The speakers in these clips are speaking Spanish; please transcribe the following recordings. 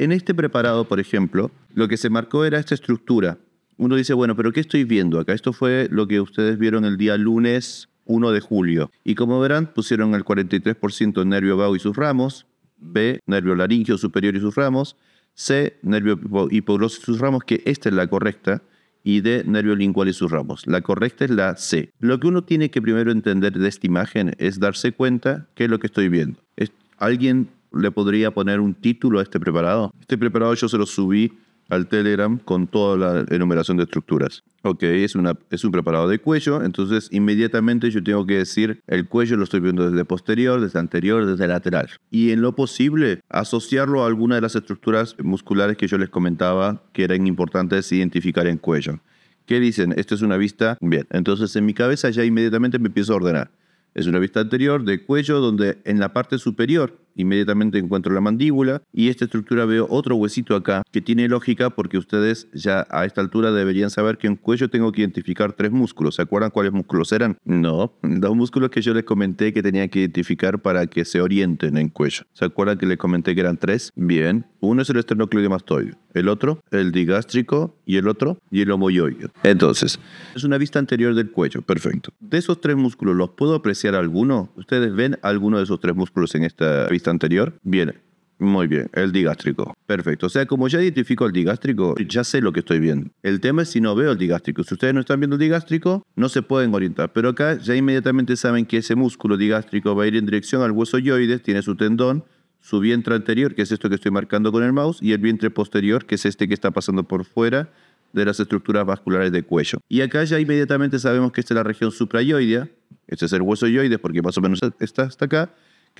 En este preparado, por ejemplo, lo que se marcó era esta estructura. Uno dice, bueno, pero ¿qué estoy viendo acá? Esto fue lo que ustedes vieron el día lunes 1 de julio. Y como verán, pusieron el 43% nervio vago y sus ramos, B, nervio laringio superior y sus ramos, C, nervio hipoglós y sus ramos, que esta es la correcta, y D, nervio lingual y sus ramos. La correcta es la C. Lo que uno tiene que primero entender de esta imagen es darse cuenta qué es lo que estoy viendo. Es, alguien le podría poner un título a este preparado. Este preparado yo se lo subí al Telegram con toda la enumeración de estructuras. Ok, es, una, es un preparado de cuello, entonces inmediatamente yo tengo que decir el cuello lo estoy viendo desde posterior, desde anterior, desde lateral. Y en lo posible, asociarlo a alguna de las estructuras musculares que yo les comentaba que eran importantes identificar en cuello. ¿Qué dicen? Esto es una vista. Bien, entonces en mi cabeza ya inmediatamente me empiezo a ordenar. Es una vista anterior de cuello donde en la parte superior inmediatamente encuentro la mandíbula y esta estructura veo otro huesito acá que tiene lógica porque ustedes ya a esta altura deberían saber que en cuello tengo que identificar tres músculos. ¿Se acuerdan cuáles músculos eran? No, dos músculos que yo les comenté que tenía que identificar para que se orienten en cuello. ¿Se acuerdan que les comenté que eran tres? Bien, uno es el esternocleidomastoideo, el otro el digástrico y el otro y el homoyoide. Entonces, es una vista anterior del cuello, perfecto. De esos tres músculos, ¿los puedo apreciar alguno? ¿Ustedes ven alguno de esos tres músculos en esta vista? anterior? Viene. Muy bien, el digástrico. Perfecto. O sea, como ya identifico el digástrico, ya sé lo que estoy viendo. El tema es si no veo el digástrico. Si ustedes no están viendo el digástrico, no se pueden orientar. Pero acá ya inmediatamente saben que ese músculo digástrico va a ir en dirección al hueso yoides, tiene su tendón, su vientre anterior, que es esto que estoy marcando con el mouse, y el vientre posterior, que es este que está pasando por fuera de las estructuras vasculares del cuello. Y acá ya inmediatamente sabemos que esta es la región suprayoidea, este es el hueso yoides porque más o menos está hasta acá,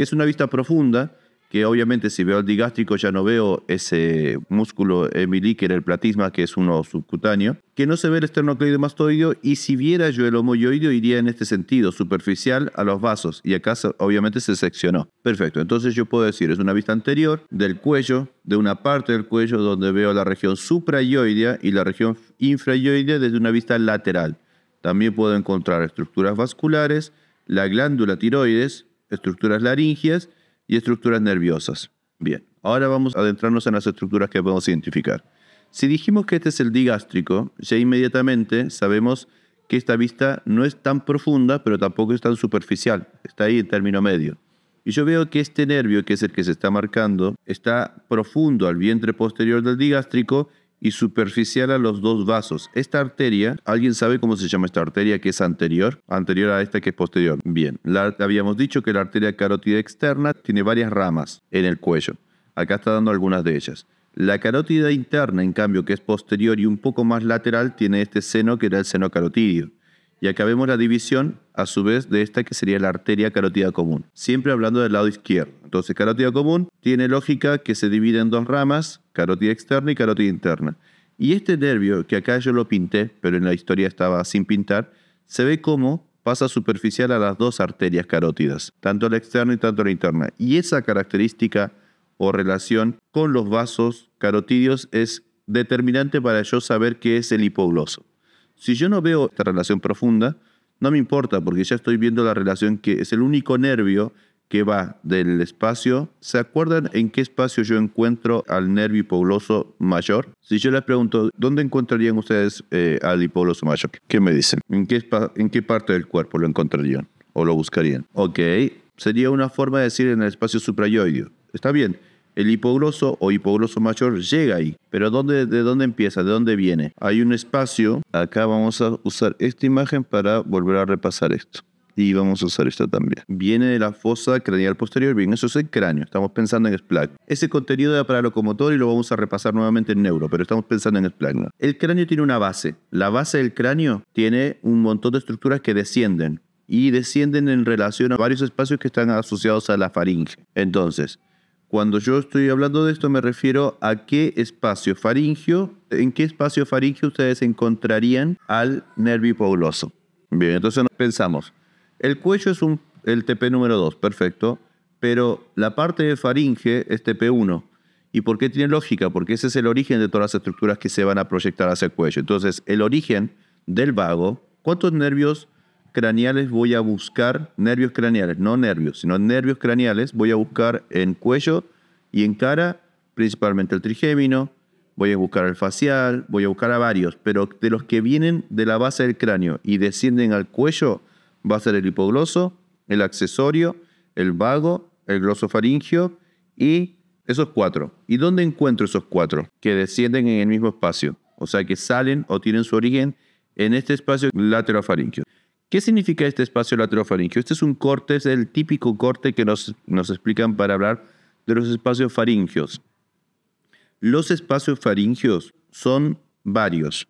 que es una vista profunda, que obviamente si veo el digástrico ya no veo ese músculo que el platisma, que es uno subcutáneo, que no se ve el esternocleidomastoideo y si viera yo el homoyoideo iría en este sentido, superficial a los vasos y acá obviamente se seccionó. Perfecto, entonces yo puedo decir, es una vista anterior del cuello, de una parte del cuello donde veo la región suprayoidea y la región infrayoidea desde una vista lateral. También puedo encontrar estructuras vasculares, la glándula tiroides, estructuras laríngeas y estructuras nerviosas. Bien, ahora vamos a adentrarnos en las estructuras que podemos identificar. Si dijimos que este es el digástrico, ya inmediatamente sabemos que esta vista no es tan profunda, pero tampoco es tan superficial, está ahí en término medio. Y yo veo que este nervio, que es el que se está marcando, está profundo al vientre posterior del digástrico y superficial a los dos vasos. Esta arteria, ¿alguien sabe cómo se llama esta arteria que es anterior? Anterior a esta que es posterior. Bien, habíamos dicho que la arteria carótida externa tiene varias ramas en el cuello. Acá está dando algunas de ellas. La carótida interna, en cambio, que es posterior y un poco más lateral, tiene este seno que era el seno carotidio y acabemos la división a su vez de esta que sería la arteria carótida común, siempre hablando del lado izquierdo. Entonces, carótida común tiene lógica que se divide en dos ramas, carótida externa y carótida interna. Y este nervio, que acá yo lo pinté, pero en la historia estaba sin pintar, se ve cómo pasa superficial a las dos arterias carótidas, tanto la externa y tanto la interna. Y esa característica o relación con los vasos carotidios es determinante para yo saber qué es el hipogloso. Si yo no veo esta relación profunda, no me importa porque ya estoy viendo la relación que es el único nervio que va del espacio. ¿Se acuerdan en qué espacio yo encuentro al nervio hipogloso mayor? Si yo les pregunto, ¿dónde encontrarían ustedes eh, al hipogloso mayor? ¿Qué me dicen? ¿En qué, ¿En qué parte del cuerpo lo encontrarían o lo buscarían? Ok, sería una forma de decir en el espacio suprayoideo. Está bien, el hipogloso o hipogloso mayor llega ahí. Pero ¿de dónde empieza? ¿De dónde viene? Hay un espacio. Acá vamos a usar esta imagen para volver a repasar esto y vamos a usar esta también. Viene de la fosa craneal posterior, bien, eso es el cráneo, estamos pensando en SPLAC. Ese contenido era para locomotor y lo vamos a repasar nuevamente en neuro, pero estamos pensando en SPLAC. El cráneo tiene una base, la base del cráneo tiene un montón de estructuras que descienden y descienden en relación a varios espacios que están asociados a la faringe. Entonces, cuando yo estoy hablando de esto me refiero a qué espacio faringio, en qué espacio faringio ustedes encontrarían al nervio hipogloso. Bien, entonces pensamos, el cuello es un, el TP número 2, perfecto, pero la parte de faringe es TP1. ¿Y por qué tiene lógica? Porque ese es el origen de todas las estructuras que se van a proyectar hacia el cuello. Entonces, el origen del vago, ¿cuántos nervios craneales voy a buscar, nervios craneales, no nervios, sino nervios craneales, voy a buscar en cuello y en cara, principalmente el trigémino, voy a buscar el facial, voy a buscar a varios, pero de los que vienen de la base del cráneo y descienden al cuello, va a ser el hipogloso, el accesorio, el vago, el glosofaringio y esos cuatro. ¿Y dónde encuentro esos cuatro? Que descienden en el mismo espacio, o sea que salen o tienen su origen en este espacio laterofaringio. ¿Qué significa este espacio laterofaringeo? Este es un corte, es el típico corte que nos, explican para hablar de los espacios faringios. Los espacios faringeos son varios.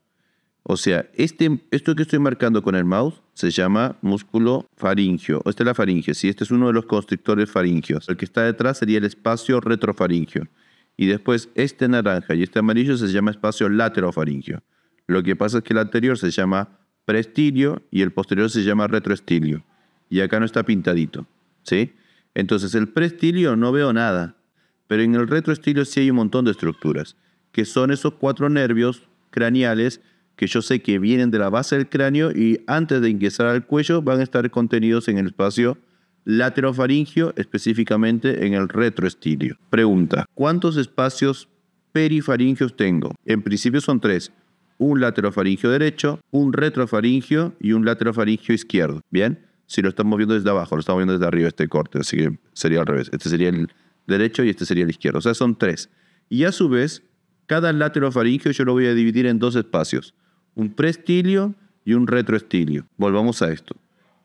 O sea, este, esto que estoy marcando con el mouse se llama músculo faringio. Esta es la faringe, ¿sí? Este es uno de los constrictores faringeos, El que está detrás sería el espacio retrofaringio. Y después este naranja y este amarillo se llama espacio laterofaringio. Lo que pasa es que el anterior se llama preestilio y el posterior se llama retroestilio. Y acá no está pintadito, ¿sí? Entonces el prestilio no veo nada, pero en el retroestilio sí hay un montón de estructuras, que son esos cuatro nervios craneales que yo sé que vienen de la base del cráneo y antes de ingresar al cuello van a estar contenidos en el espacio laterofaringio, específicamente en el retroestilio. Pregunta, ¿cuántos espacios perifaringios tengo? En principio son tres, un laterofaringio derecho, un retrofaringio y un laterofaringio izquierdo. ¿Bien? Si lo estamos viendo desde abajo, lo estamos viendo desde arriba este corte, así que sería al revés. Este sería el derecho y este sería el izquierdo. O sea, son tres. Y a su vez, cada laterofaringio yo lo voy a dividir en dos espacios, un prestilio y un retroestilio. Volvamos a esto.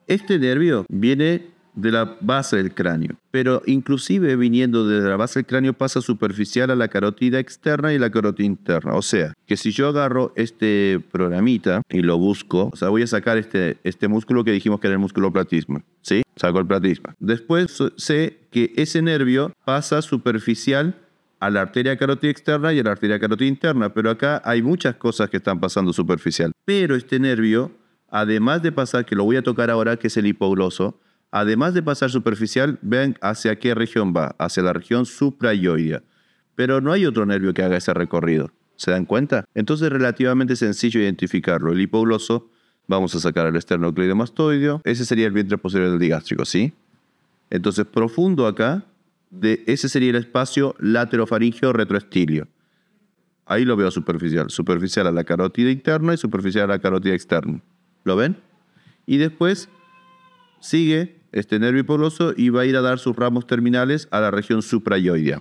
Este nervio viene de la base del cráneo. Pero inclusive viniendo desde la base del cráneo pasa superficial a la carotida externa y la carotida interna. O sea, que si yo agarro este programita y lo busco, o sea, voy a sacar este, este músculo que dijimos que era el músculo platisma. ¿Sí? Saco el platisma. Después sé que ese nervio pasa superficial a la arteria carotida externa y a la arteria carotida interna, pero acá hay muchas cosas que están pasando superficial. Pero este nervio, además de pasar, que lo voy a tocar ahora, que es el hipogloso, Además de pasar superficial, ven hacia qué región va, hacia la región suprayoidea. Pero no hay otro nervio que haga ese recorrido. ¿Se dan cuenta? Entonces es relativamente sencillo identificarlo. El hipogloso, vamos a sacar el esternocleidomastoideo. Ese sería el vientre posterior del digástrico, ¿sí? Entonces profundo acá, de ese sería el espacio laterofaringeo retroestilio. Ahí lo veo superficial. Superficial a la carótida interna y superficial a la carótida externa. ¿Lo ven? Y después sigue este nervio poloso y va a ir a dar sus ramos terminales a la región suprayoidea.